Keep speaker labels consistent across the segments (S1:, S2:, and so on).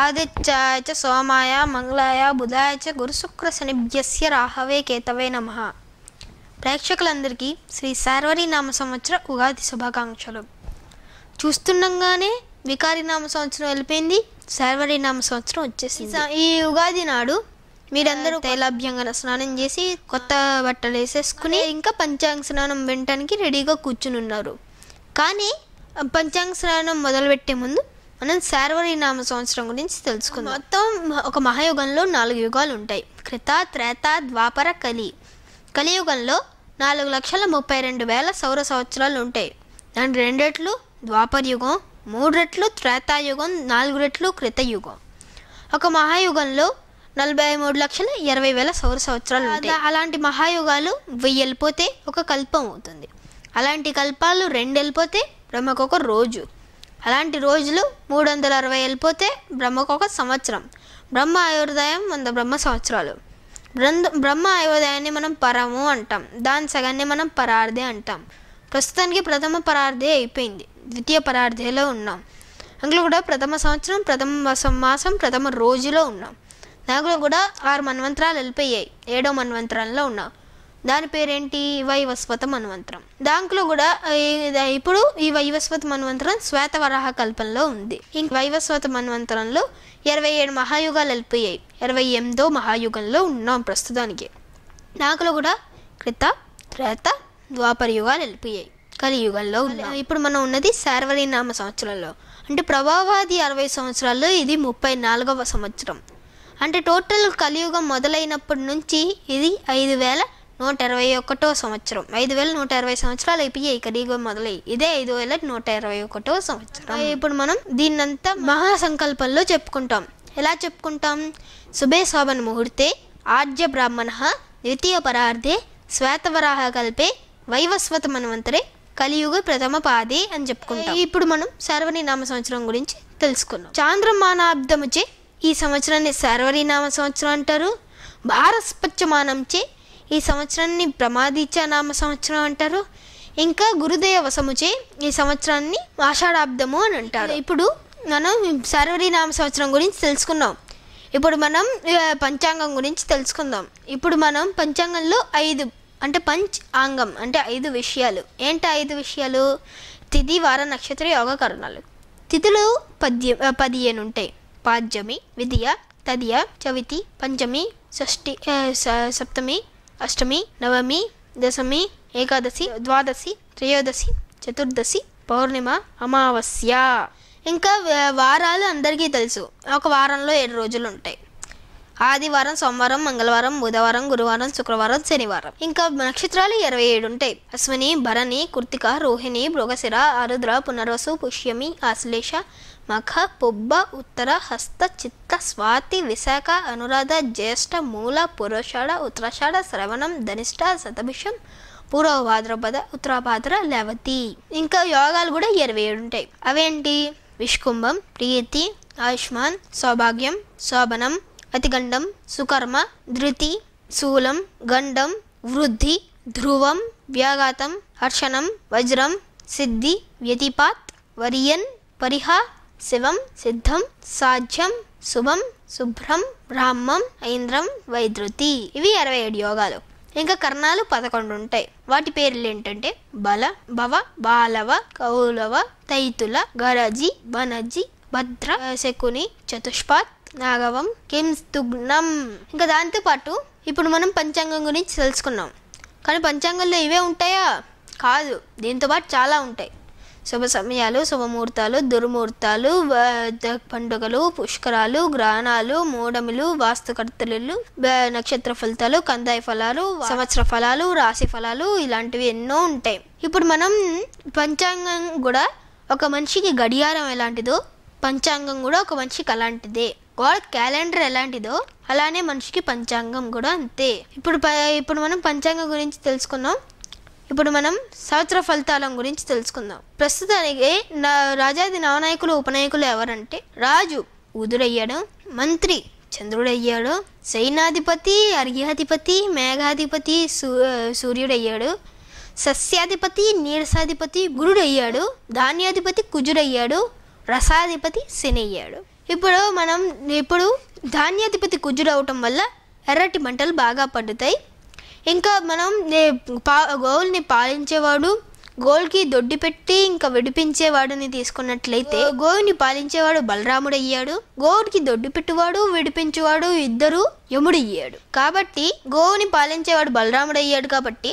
S1: ఆదిత్యాయ చ సోమాయ మంగళాయ బుధాయ చ గురుశుక్ర శనిభ్యస్య రాహవే కేతవే నమ ప్రేక్షకులందరికీ శ్రీ సార్వరి నామ సంవత్సర ఉగాది శుభాకాంక్షలు చూస్తుండగానే వికారి నామ సంవత్సరం వెళ్ళిపోయింది శార్వరి నామ సంవత్సరం వచ్చేసింది ఈ ఉగాది నాడు మీరందరూ తైలాభ్యంగా స్నానం చేసి కొత్త బట్టలు వేసేసుకుని ఇంకా పంచాంగ స్నానం వినటానికి రెడీగా కూర్చుని ఉన్నారు కానీ పంచాంగ స్నానం మొదలుపెట్టే ముందు మనం నామ సంవత్సరం గురించి తెలుసుకుందాం మొత్తం ఒక మహాయుగంలో నాలుగు యుగాలు ఉంటాయి క్రిత త్రేత ద్వాపర కలి కలియుగంలో నాలుగు లక్షల ముప్పై రెండు వేల సౌర సంవత్సరాలు ఉంటాయి దాని రెండెట్లు ద్వాపర యుగం మూడు రెట్లు త్రేతాయుగం నాలుగు రెట్లు క్రితయుగం ఒక మహాయుగంలో నలభై మూడు లక్షల ఇరవై వేల సౌర సంవత్సరాలు ఉంటాయి అలాంటి మహాయుగాలు వెయ్యి వెళ్ళిపోతే ఒక కల్పం అవుతుంది అలాంటి కల్పాలు రెండు వెళ్ళిపోతే బ్రహ్మకు ఒక రోజు అలాంటి రోజులు మూడు వందల అరవై వెళ్ళిపోతే బ్రహ్మకు ఒక సంవత్సరం బ్రహ్మ ఆయుర్దాయం వంద బ్రహ్మ సంవత్సరాలు బ్రంద బ్రహ్మ ఆయుర్దాయాన్ని మనం పరము అంటాం దాని సగాన్ని మనం పరార్థి అంటాం ప్రస్తుతానికి ప్రథమ పరార్థే అయిపోయింది ద్వితీయ పరార్థేలో ఉన్నాం అందులో కూడా ప్రథమ సంవత్సరం ప్రథమ మాసం ప్రథమ రోజులో ఉన్నాం దాంట్లో కూడా ఆరు మన్వంతరాలు వెళ్ళిపోయాయి ఏడో మన్వంతరంలో ఉన్నాం దాని పేరేంటి వైవస్వత మన్వంతరం దాంట్లో కూడా ఇప్పుడు ఈ వైవస్వత మన్వంతరం వరాహ కల్పంలో ఉంది ఇంక వైవస్వత మన్వంతరంలో ఇరవై ఏడు మహాయుగాలు వెళ్ళిపోయాయి ఇరవై ఎనిమిదో మహాయుగంలో ఉన్నాం ప్రస్తుతానికి దాంట్లో కూడా క్రిత త్రేత ద్వాపర యుగాలు వెళ్ళిపోయాయి కలియుగంలో ఇప్పుడు మనం ఉన్నది శార్వరి నామ సంవత్సరంలో అంటే ప్రభావాది అరవై సంవత్సరాల్లో ఇది ముప్పై నాలుగవ సంవత్సరం అంటే టోటల్ కలియుగం మొదలైనప్పటి నుంచి ఇది ఐదు వేల నూట ఇరవై ఒకటో సంవత్సరం ఐదు వేల నూట ఇరవై సంవత్సరాలు అయిపోయాయి కడిగో మొదలై ఇదే ఐదు వేల నూట ఇరవై ఒకటో సంవత్సరం ఇప్పుడు మనం దీన్నంతా మహాసంకల్పంలో చెప్పుకుంటాం ఎలా చెప్పుకుంటాం శుభే శోభన్ ముహూర్తే ఆర్య బ్రాహ్మణ ద్వితీయ పరార్థే శ్వేతవరాహ కల్పే వైవస్వత మన్వంతరే కలియుగ ప్రథమ పాది అని చెప్పుకుంటాం ఇప్పుడు మనం సర్వరీనామ సంవత్సరం గురించి తెలుసుకున్నాం చాంద్రమానాబ్దముచే ఈ సంవత్సరాన్ని సర్వరీనామ సంవత్సరం అంటారు భారస్పత్యమానంచే ఈ సంవత్సరాన్ని నామ సంవత్సరం అంటారు ఇంకా గురుదేవ సముచే ఈ సంవత్సరాన్ని ఆషాఢాబ్దము అని అంటారు ఇప్పుడు మనం నామ సంవత్సరం గురించి తెలుసుకున్నాం ఇప్పుడు మనం పంచాంగం గురించి తెలుసుకుందాం ఇప్పుడు మనం పంచాంగంలో ఐదు అంటే పంచ్ ఆంగం అంటే ఐదు విషయాలు ఏంటి ఐదు విషయాలు తిథి వార నక్షత్ర యోగ కరణాలు తిథులు పద్య పదిహేను ఉంటాయి పాద్యమి విద్య తదియ చవితి పంచమి షష్ఠి సప్తమి అష్టమి నవమి దశమి ఏకాదశి ద్వాదశి త్రయోదశి చతుర్దశి పౌర్ణిమ అమావాస్య ఇంకా వారాలు అందరికీ తెలుసు ఒక వారంలో ఏడు రోజులు ఉంటాయి ఆదివారం సోమవారం మంగళవారం బుధవారం గురువారం శుక్రవారం శనివారం ఇంకా నక్షత్రాలు ఇరవై ఏడు ఉంటాయి అశ్విని భరణి కృతిక రోహిణి మృగశిర ఆరుద్ర పునర్వసు పుష్యమి ఆశ్లేష మఖ పుబ్బ ఉత్తర హస్త చిత్త స్వాతి విశాఖ అనురాధ జ్యేష్ఠ మూల పురోషాడ ఉత్తరాషాఢ శ్రవణం ధనిష్ట శతభిషం పూర్వభాద్రపద ఉత్తరాభాద్ర లేవతి ఇంకా యోగాలు కూడా ఇరవై ఏడు ఉంటాయి అవేంటి విష్కుంభం ప్రీతి ఆయుష్మాన్ సౌభాగ్యం శోభనం అతిగండం సుకర్మ ధృతి శూలం గండం వృద్ధి ధ్రువం వ్యాఘాతం హర్షణం వజ్రం సిద్ధి వ్యతిపాత్ వరియన్ పరిహ శివం సిద్ధం సాధ్యం శుభం శుభ్రం బ్రాహ్మం ఐంద్రం వైద్రుతి ఇవి అరవై ఏడు యోగాలు ఇంకా కర్ణాలు పదకొండు ఉంటాయి వాటి పేర్లు ఏంటంటే బల భవ బాలవ కౌలవ తైతుల గరజి బనజి భద్ర శకుని చతుష్పాత్ నాగవం కింస్తుగ్నం ఇంకా దాంతోపాటు ఇప్పుడు మనం పంచాంగం గురించి తెలుసుకున్నాం కానీ పంచాంగంలో ఇవే ఉంటాయా కాదు దీంతోపాటు చాలా ఉంటాయి శుభ సమయాలు శుభముహూర్తాలు దుర్ముహూర్తాలు పండుగలు పుష్కరాలు గ్రహణాలు మూడములు వాస్తుకర్తలు నక్షత్ర ఫలితాలు కందాయ ఫలాలు సంవత్సర ఫలాలు రాశి ఫలాలు ఇలాంటివి ఎన్నో ఉంటాయి ఇప్పుడు మనం పంచాంగం కూడా ఒక మనిషికి గడియారం ఎలాంటిదో పంచాంగం కూడా ఒక మనిషికి అలాంటిదే వాళ్ళ క్యాలెండర్ ఎలాంటిదో అలానే మనిషికి పంచాంగం కూడా అంతే ఇప్పుడు ఇప్పుడు మనం పంచాంగం గురించి తెలుసుకున్నాం ఇప్పుడు మనం సంవత్సర ఫలితాల గురించి తెలుసుకుందాం ప్రస్తుతానికి నా రాజాది నవనాయకులు ఉపనాయకులు ఎవరంటే రాజు ఉదురయ్యాడు మంత్రి చంద్రుడయ్యాడు సైనాధిపతి అర్ఘ్యాధిపతి మేఘాధిపతి సూ సూర్యుడయ్యాడు సస్యాధిపతి నీరసాధిపతి గురుడయ్యాడు ధాన్యాధిపతి కుజుడయ్యాడు రసాధిపతి శని అయ్యాడు ఇప్పుడు మనం ఇప్పుడు ధాన్యాధిపతి కుజుడు అవటం వల్ల ఎర్రటి మంటలు బాగా పండుతాయి ఇంకా మనం పా గోల్ని పాలించేవాడు గోల్కి దొడ్డి పెట్టి ఇంకా విడిపించేవాడిని తీసుకున్నట్లయితే గోవుని పాలించేవాడు బలరాముడు అయ్యాడు గోవుడికి దొడ్డి పెట్టువాడు విడిపించేవాడు ఇద్దరు యముడు అయ్యాడు కాబట్టి గోవుని పాలించేవాడు బలరాముడు అయ్యాడు కాబట్టి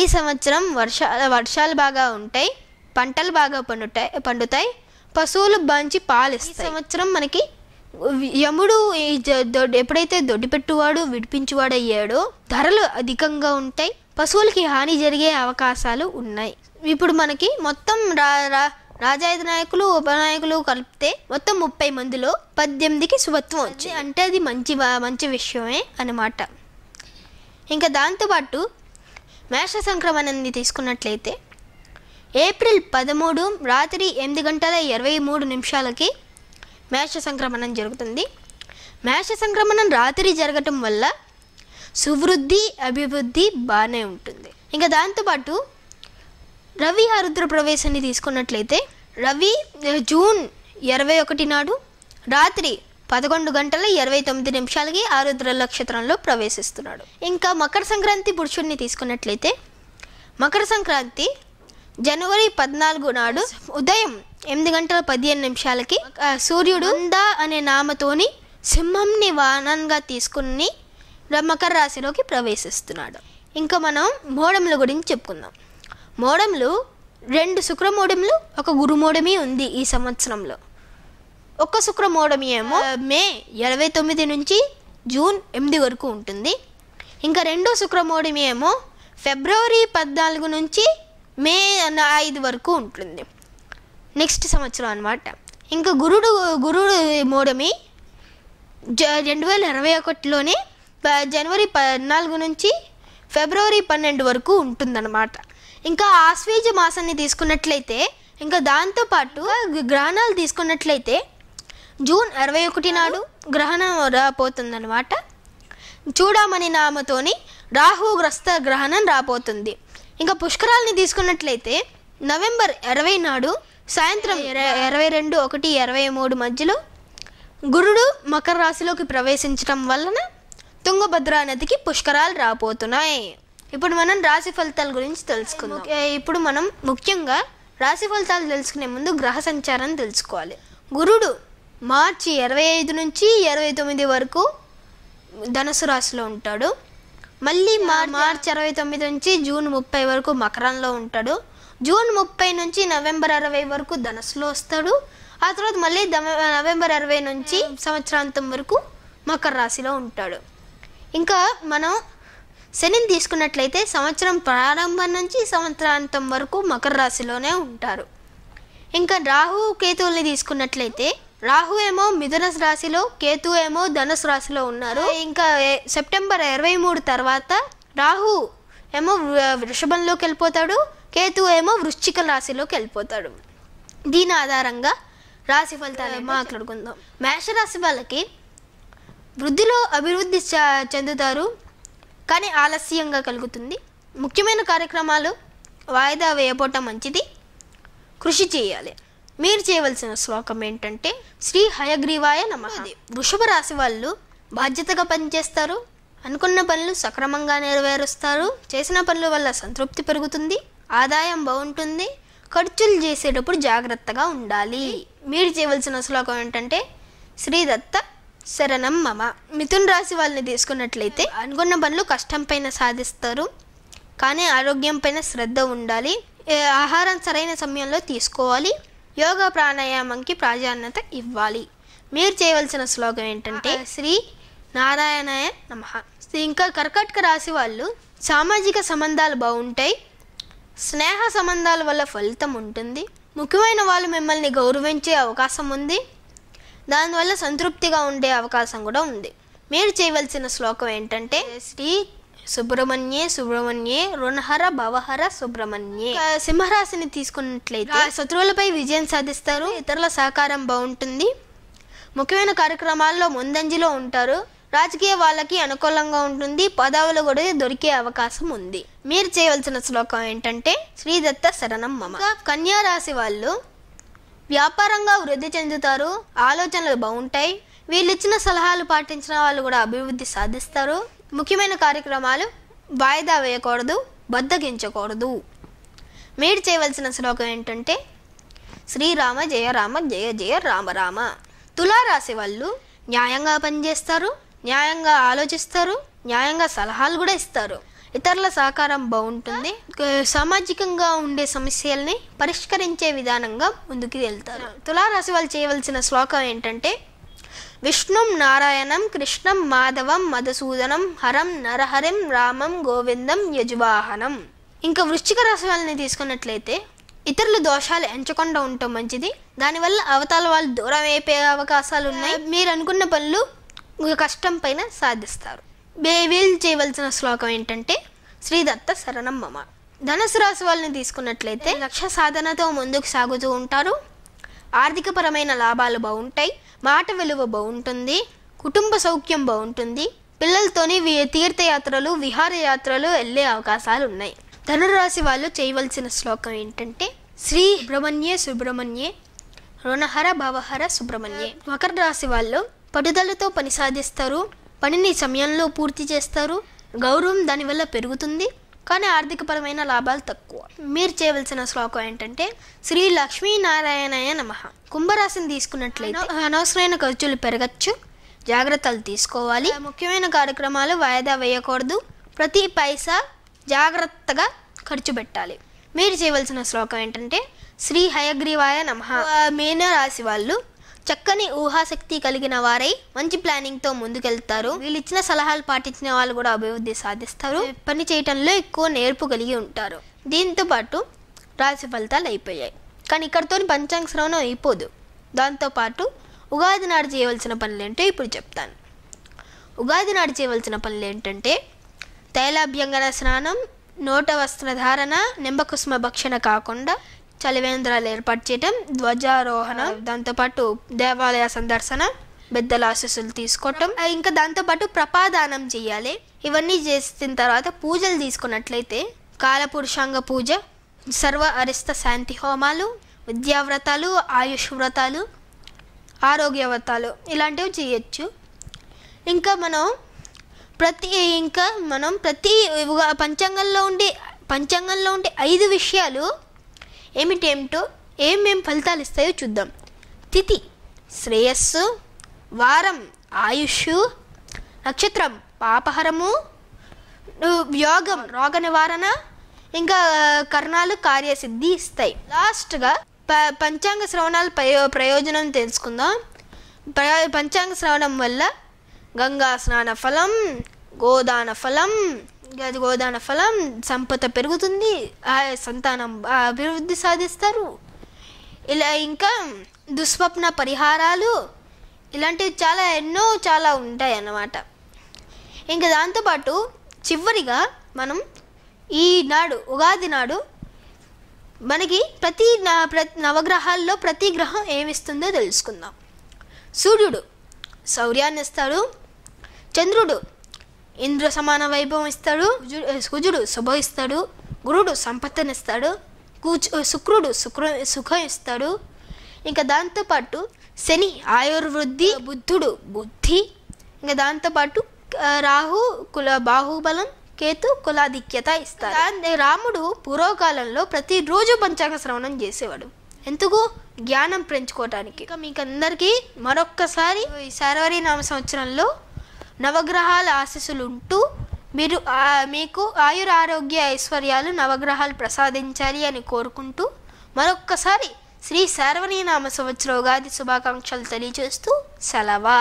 S1: ఈ సంవత్సరం వర్షాల వర్షాలు బాగా ఉంటాయి పంటలు బాగా పండుతాయి పండుతాయి పశువులు మంచి పాలిస్తాయి ఈ సంవత్సరం మనకి యముడు ఈ ఎప్పుడైతే దొడ్డిపెట్టువాడు విడిపించువాడయ్యాడో ధరలు అధికంగా ఉంటాయి పశువులకి హాని జరిగే అవకాశాలు ఉన్నాయి ఇప్పుడు మనకి మొత్తం రా రా రాజాయుధ నాయకులు ఉపనాయకులు కలిపితే మొత్తం ముప్పై మందిలో పద్దెనిమిదికి సువత్వం వచ్చి అంటే అది మంచి మంచి విషయమే అనమాట ఇంకా దాంతోపాటు మేష సంక్రమణాన్ని తీసుకున్నట్లయితే ఏప్రిల్ పదమూడు రాత్రి ఎనిమిది గంటల ఇరవై మూడు నిమిషాలకి మేష సంక్రమణం జరుగుతుంది మేష సంక్రమణం రాత్రి జరగటం వల్ల సువృద్ధి అభివృద్ధి బాగానే ఉంటుంది ఇంకా దాంతోపాటు రవి ఆరుద్ర ప్రవేశాన్ని తీసుకున్నట్లయితే రవి జూన్ ఇరవై ఒకటి నాడు రాత్రి పదకొండు గంటల ఇరవై తొమ్మిది నిమిషాలకి ఆరుద్ర నక్షత్రంలో ప్రవేశిస్తున్నాడు ఇంకా మకర సంక్రాంతి పురుషుడిని తీసుకున్నట్లయితే మకర సంక్రాంతి జనవరి పద్నాలుగు నాడు ఉదయం ఎనిమిది గంటల పదిహేను నిమిషాలకి సూర్యుడు ఉందా అనే నామతోని సింహంని వాహనంగా తీసుకుని మకర రాశిలోకి ప్రవేశిస్తున్నాడు ఇంకా మనం మోడముల గురించి చెప్పుకుందాం మోడములు రెండు శుక్రమోడములు ఒక గురుమోడమి ఉంది ఈ సంవత్సరంలో ఒక శుక్రమోడమి ఏమో మే ఇరవై తొమ్మిది నుంచి జూన్ ఎనిమిది వరకు ఉంటుంది ఇంకా రెండో శుక్రమోడమి ఏమో ఫిబ్రవరి పద్నాలుగు నుంచి మే ఐదు వరకు ఉంటుంది నెక్స్ట్ సంవత్సరం అనమాట ఇంకా గురుడు గురుడు మూడమి జ రెండు వేల ఇరవై ఒకటిలోనే జనవరి పద్నాలుగు నుంచి ఫిబ్రవరి పన్నెండు వరకు ఉంటుందన్నమాట ఇంకా ఆశ్వేజ మాసాన్ని తీసుకున్నట్లయితే ఇంకా దాంతోపాటు గ్రహణాలు తీసుకున్నట్లయితే జూన్ ఇరవై ఒకటి నాడు గ్రహణం రాపోతుందన్నమాట చూడమని నామతోని రాహుగ్రస్త గ్రహణం రాబోతుంది ఇంకా పుష్కరాలని తీసుకున్నట్లయితే నవంబర్ ఇరవై నాడు సాయంత్రం ఇరవై రెండు ఒకటి ఇరవై మూడు మధ్యలో గురుడు మకర రాశిలోకి ప్రవేశించడం వలన తుంగభద్రా నదికి పుష్కరాలు రాబోతున్నాయి ఇప్పుడు మనం రాశి ఫలితాల గురించి తెలుసుకుందాం ఇప్పుడు మనం ముఖ్యంగా రాశి ఫలితాలు తెలుసుకునే ముందు గ్రహ సంచారం తెలుసుకోవాలి గురుడు మార్చి ఇరవై ఐదు నుంచి ఇరవై తొమ్మిది వరకు ధనుసు రాశిలో ఉంటాడు మళ్ళీ మార్చి ఇరవై తొమ్మిది నుంచి జూన్ ముప్పై వరకు మకరంలో ఉంటాడు జూన్ ముప్పై నుంచి నవంబర్ అరవై వరకు ధనస్సులో వస్తాడు ఆ తర్వాత మళ్ళీ నవంబర్ అరవై నుంచి సంవత్సరాంతం వరకు మకర రాశిలో ఉంటాడు ఇంకా మనం శనిని తీసుకున్నట్లయితే సంవత్సరం ప్రారంభం నుంచి సంవత్సరాంతం వరకు మకర రాశిలోనే ఉంటారు ఇంకా రాహు కేతువుల్ని తీసుకున్నట్లయితే రాహు ఏమో మిథున రాశిలో కేతు ఏమో ధనుసు రాశిలో ఉన్నారు ఇంకా సెప్టెంబర్ ఇరవై మూడు తర్వాత రాహు ఏమో వృషభంలోకి వెళ్ళిపోతాడు కేతు ఏమో వృశ్చిక రాశిలోకి వెళ్ళిపోతాడు దీని ఆధారంగా రాశి ఫలితాలు మాట్లాడుకుందాం మేషరాశి వాళ్ళకి వృద్ధిలో అభివృద్ధి చెందుతారు కానీ ఆలస్యంగా కలుగుతుంది ముఖ్యమైన కార్యక్రమాలు వాయిదా వేయబోటం మంచిది కృషి చేయాలి మీరు చేయవలసిన శ్లోకం ఏంటంటే శ్రీ హయగ్రీవాయ నమ వృషభ రాశి వాళ్ళు బాధ్యతగా పనిచేస్తారు అనుకున్న పనులు సక్రమంగా నెరవేరుస్తారు చేసిన పనుల వల్ల సంతృప్తి పెరుగుతుంది ఆదాయం బాగుంటుంది ఖర్చులు చేసేటప్పుడు జాగ్రత్తగా ఉండాలి మీరు చేయవలసిన శ్లోకం ఏంటంటే శ్రీదత్త శరణం మమ మిథున్ రాశి వాళ్ళని తీసుకున్నట్లయితే అనుకున్న పనులు కష్టం పైన సాధిస్తారు కానీ ఆరోగ్యం పైన శ్రద్ధ ఉండాలి ఆహారం సరైన సమయంలో తీసుకోవాలి యోగా ప్రాణాయామంకి ప్రాధాన్యత ఇవ్వాలి మీరు చేయవలసిన శ్లోకం ఏంటంటే శ్రీ నారాయణాయ నమ ఇంకా కర్కాటక రాశి వాళ్ళు సామాజిక సంబంధాలు బాగుంటాయి స్నేహ సంబంధాల వల్ల ఫలితం ఉంటుంది ముఖ్యమైన వాళ్ళు మిమ్మల్ని గౌరవించే అవకాశం ఉంది దానివల్ల సంతృప్తిగా ఉండే అవకాశం కూడా ఉంది మీరు చేయవలసిన శ్లోకం ఏంటంటే శ్రీ సుబ్రహ్మణ్యే సుబ్రహ్మణ్యే రుణహర భవహర సుబ్రహ్మణ్యే సింహరాశిని తీసుకున్నట్లయితే శత్రువులపై విజయం సాధిస్తారు ఇతరుల సహకారం బాగుంటుంది ముఖ్యమైన కార్యక్రమాల్లో ముందంజిలో ఉంటారు రాజకీయ వాళ్ళకి అనుకూలంగా ఉంటుంది పదవులు కూడా దొరికే అవకాశం ఉంది మీరు చేయవలసిన శ్లోకం ఏంటంటే శ్రీదత్త శరణం మమ కన్యా రాశి వాళ్ళు వ్యాపారంగా వృద్ధి చెందుతారు ఆలోచనలు బాగుంటాయి వీళ్ళు ఇచ్చిన సలహాలు పాటించిన వాళ్ళు కూడా అభివృద్ధి సాధిస్తారు ముఖ్యమైన కార్యక్రమాలు వాయిదా వేయకూడదు బద్దగించకూడదు మీరు చేయవలసిన శ్లోకం ఏంటంటే శ్రీరామ జయ రామ జయ జయ రామ రామ తులారాశి వాళ్ళు న్యాయంగా పనిచేస్తారు న్యాయంగా ఆలోచిస్తారు న్యాయంగా సలహాలు కూడా ఇస్తారు ఇతరుల సహకారం బాగుంటుంది సామాజికంగా ఉండే సమస్యల్ని పరిష్కరించే విధానంగా ముందుకు వెళ్తారు తులారాశి వాళ్ళు చేయవలసిన శ్లోకం ఏంటంటే విష్ణుం నారాయణం కృష్ణం మాధవం మధుసూదనం హరం నరహరిం రామం గోవిందం యజువాహనం ఇంకా వృశ్చిక రాశి వాళ్ళని తీసుకున్నట్లయితే ఇతరుల దోషాలు ఎంచకుండా ఉండటం మంచిది దానివల్ల అవతల వాళ్ళు దూరం అయిపోయే అవకాశాలు ఉన్నాయి మీరు అనుకున్న పనులు కష్టం పైన సాధిస్తారు వీళ్ళు చేయవలసిన శ్లోకం ఏంటంటే శ్రీదత్త శరణం మమ ధనుసు రాశి వాళ్ళని తీసుకున్నట్లయితే లక్ష్య సాధనతో ముందుకు సాగుతూ ఉంటారు ఆర్థికపరమైన లాభాలు బాగుంటాయి మాట విలువ బాగుంటుంది కుటుంబ సౌఖ్యం బాగుంటుంది పిల్లలతోని తీర్థయాత్రలు విహారయాత్రలు వెళ్ళే అవకాశాలు ఉన్నాయి ధనురాశి వాళ్ళు చేయవలసిన శ్లోకం ఏంటంటే శ్రీ సుబ్రహ్మణ్యే సుబ్రహ్మణ్యే రుణహర భవహర సుబ్రహ్మణ్యే మకర రాశి వాళ్ళు పట్టుదలతో పని సాధిస్తారు పనిని సమయంలో పూర్తి చేస్తారు గౌరవం దానివల్ల పెరుగుతుంది కానీ ఆర్థికపరమైన లాభాలు తక్కువ మీరు చేయవలసిన శ్లోకం ఏంటంటే శ్రీ లక్ష్మీనారాయణయ నమ కుంభరాశిని తీసుకున్నట్లయితే అనవసరమైన ఖర్చులు పెరగచ్చు జాగ్రత్తలు తీసుకోవాలి ముఖ్యమైన కార్యక్రమాలు వాయిదా వేయకూడదు ప్రతి పైసా జాగ్రత్తగా ఖర్చు పెట్టాలి మీరు చేయవలసిన శ్లోకం ఏంటంటే శ్రీ హయగ్రీవాయ నమ మీన రాశి వాళ్ళు చక్కని ఊహాశక్తి కలిగిన వారై మంచి ప్లానింగ్తో ముందుకెళ్తారు వీళ్ళు ఇచ్చిన సలహాలు పాటించిన వాళ్ళు కూడా అభివృద్ధి సాధిస్తారు పని చేయటంలో ఎక్కువ నేర్పు కలిగి ఉంటారు దీంతో పాటు రాశి ఫలితాలు అయిపోయాయి కానీ ఇక్కడితో పంచాంగ శ్రవణం అయిపోదు దాంతోపాటు ఉగాది నాడు చేయవలసిన పనులు ఏంటో ఇప్పుడు చెప్తాను ఉగాది నాడు చేయవలసిన పనులు ఏంటంటే తైలాభ్యంగన స్నానం నోట వస్త్రధారణ నింబకుసుమ భక్షణ కాకుండా చలివేంద్రాలు ఏర్పాటు చేయటం ధ్వజారోహణ దాంతోపాటు దేవాలయ సందర్శన పెద్దల ఆశస్సులు తీసుకోవటం ఇంకా దాంతోపాటు ప్రపాదానం చేయాలి ఇవన్నీ చేసిన తర్వాత పూజలు తీసుకున్నట్లయితే కాలపురుషాంగ పూజ సర్వ అరిస్త శాంతి హోమాలు విద్యావ్రతాలు ఆయుష్ వ్రతాలు ఆరోగ్య వ్రతాలు ఇలాంటివి చేయొచ్చు ఇంకా మనం ప్రతి ఇంకా మనం ప్రతి పంచాంగంలో ఉండే పంచాంగంలో ఉండే ఐదు విషయాలు ఏమిటేమిటో ఏమేం ఫలితాలు ఇస్తాయో చూద్దాం తిథి శ్రేయస్సు వారం ఆయుష్ నక్షత్రం పాపహరము వ్యోగం రోగ నివారణ ఇంకా కర్ణాలు కార్యసిద్ధి ఇస్తాయి లాస్ట్గా ప పంచాంగ శ్రవణాలు ప్రయో ప్రయోజనం తెలుసుకుందాం ప్రయో పంచాంగ శ్రవణం వల్ల గంగా స్నాన ఫలం గోదాన ఫలం గోదాన ఫలం సంపద పెరుగుతుంది ఆ సంతానం అభివృద్ధి సాధిస్తారు ఇలా ఇంకా దుస్వప్న పరిహారాలు ఇలాంటివి చాలా ఎన్నో చాలా ఉంటాయి అన్నమాట ఇంకా దాంతోపాటు చివరిగా మనం ఈనాడు ఉగాది నాడు మనకి ప్రతి ప్రతి నవగ్రహాల్లో ప్రతి గ్రహం ఏమిస్తుందో తెలుసుకుందాం సూర్యుడు శౌర్యాన్ని ఇస్తాడు చంద్రుడు ఇంద్ర సమాన వైభవం ఇస్తాడు కుజుడు శుభ ఇస్తాడు గురుడు సంపత్తినిస్తాడు కూచు శుక్రుడు శుక్ర సుఖం ఇస్తాడు ఇంకా దాంతోపాటు శని ఆయుర్వృద్ధి బుద్ధుడు బుద్ధి ఇంకా దాంతోపాటు రాహు కుల బాహుబలం కేతు కులాధిక్యత ఇస్తారు రాముడు పూర్వకాలంలో ప్రతిరోజు పంచాంగ శ్రవణం చేసేవాడు ఎందుకు జ్ఞానం పెంచుకోవటానికి మీకు అందరికీ మరొక్కసారి శరవరి నామ సంవత్సరంలో నవగ్రహాల ఆశీస్సులు మీరు మీకు ఆయుర ఆరోగ్య ఐశ్వర్యాలు నవగ్రహాలు ప్రసాదించాలి అని కోరుకుంటూ మరొక్కసారి శ్రీ నామ సంవత్సర ఉగాది శుభాకాంక్షలు తెలియజేస్తూ సెలవా